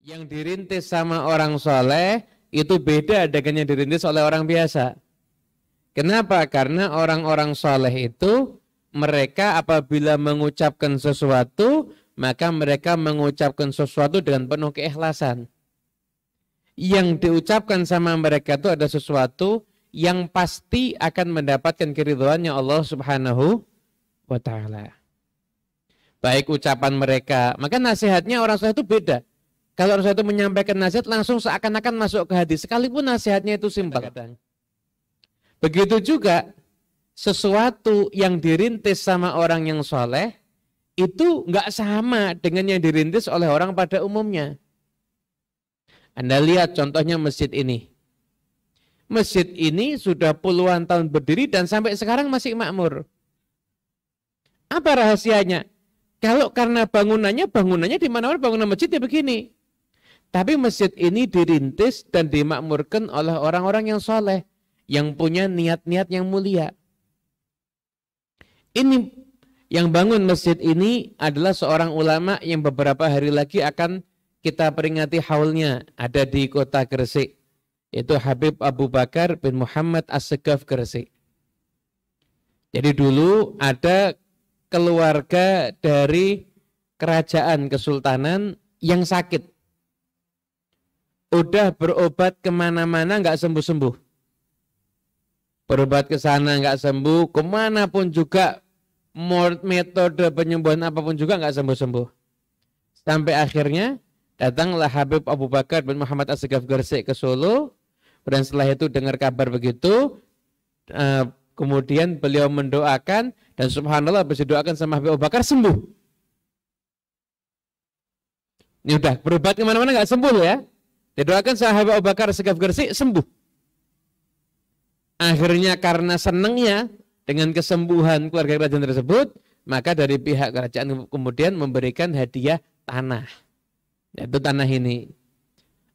Yang dirintis sama orang soleh itu beda dengan yang dirintis oleh orang biasa. Kenapa? Karena orang-orang soleh itu mereka apabila mengucapkan sesuatu maka mereka mengucapkan sesuatu dengan penuh keikhlasan. Yang diucapkan sama mereka itu ada sesuatu yang pasti akan mendapatkan keriduannya Allah Subhanahu wa taala. Baik ucapan mereka, maka nasihatnya orang soleh itu beda kalau Rasulullah itu menyampaikan nasihat langsung seakan-akan masuk ke hati sekalipun nasihatnya itu simpel. Begitu juga sesuatu yang dirintis sama orang yang soleh itu nggak sama dengan yang dirintis oleh orang pada umumnya. Anda lihat contohnya masjid ini. Masjid ini sudah puluhan tahun berdiri dan sampai sekarang masih makmur. Apa rahasianya? Kalau karena bangunannya, bangunannya di mana-mana bangunan masjidnya begini tapi masjid ini dirintis dan dimakmurkan oleh orang-orang yang soleh, yang punya niat-niat yang mulia. Ini yang bangun masjid ini adalah seorang ulama yang beberapa hari lagi akan kita peringati haulnya ada di kota Gresik. Itu Habib Abu Bakar bin Muhammad As-Segaf Gresik. Jadi dulu ada keluarga dari kerajaan kesultanan yang sakit udah berobat kemana-mana nggak sembuh-sembuh. Berobat ke sana nggak sembuh, kemanapun juga metode penyembuhan apapun juga nggak sembuh-sembuh. Sampai akhirnya datanglah Habib Abu Bakar bin Muhammad Asgaf Gersik ke Solo. Dan setelah itu dengar kabar begitu, eh, kemudian beliau mendoakan dan subhanallah bisa doakan sama Habib Abu Bakar sembuh. Ini udah berobat kemana-mana nggak sembuh ya. Didoakan sahabat Abu Bakar Segaf Gersik sembuh. Akhirnya karena senangnya dengan kesembuhan keluarga kerajaan tersebut, maka dari pihak kerajaan kemudian memberikan hadiah tanah. Yaitu tanah ini.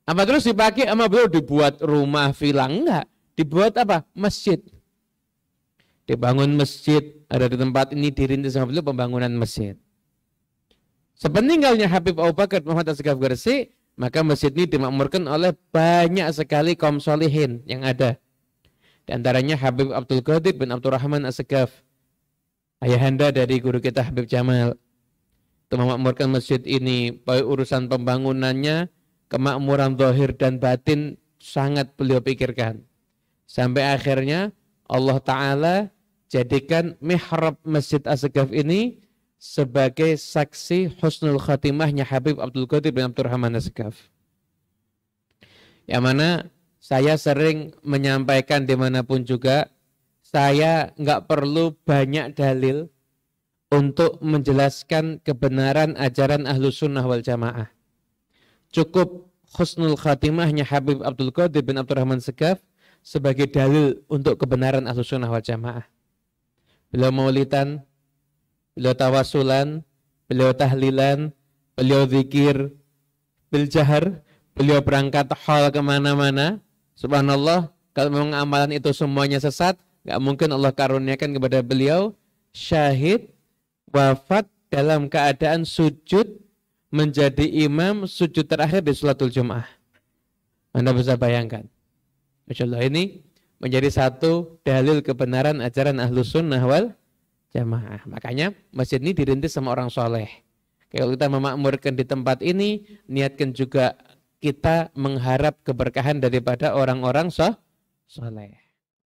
Apa terus dipakai sama beliau dibuat rumah villa enggak? Dibuat apa? Masjid. Dibangun masjid, ada di tempat ini dirintis sama beliau pembangunan masjid. Sepeninggalnya Habib Abu Bakar Muhammad Asgaf Gersik. Maka masjid ini dimakmurkan oleh banyak sekali kaum solihin yang ada. Di antaranya Habib Abdul Qadir bin Abdul Rahman as Ayahanda dari guru kita Habib Jamal. Itu memakmurkan masjid ini. Baik urusan pembangunannya, kemakmuran zahir dan batin sangat beliau pikirkan. Sampai akhirnya Allah Ta'ala jadikan mihrab Masjid as ini sebagai saksi husnul khatimahnya Habib Abdul Qadir bin Abdurrahman Asgaf. Yang mana saya sering menyampaikan dimanapun juga, saya nggak perlu banyak dalil untuk menjelaskan kebenaran ajaran ahlu sunnah wal jamaah. Cukup khusnul khatimahnya Habib Abdul Qadir bin Abdurrahman Segaf sebagai dalil untuk kebenaran ahlu sunnah wal jamaah. Beliau maulitan beliau tawasulan, beliau tahlilan, beliau zikir, bil jahar, beliau berangkat hal kemana-mana. Subhanallah, kalau memang amalan itu semuanya sesat, nggak mungkin Allah karuniakan kepada beliau syahid wafat dalam keadaan sujud menjadi imam sujud terakhir di sholatul Jum'ah Anda bisa bayangkan. Masya Allah ini menjadi satu dalil kebenaran ajaran ahlu sunnah wal jamaah. Makanya masjid ini dirintis sama orang soleh. Kalau kita memakmurkan di tempat ini, niatkan juga kita mengharap keberkahan daripada orang-orang soleh.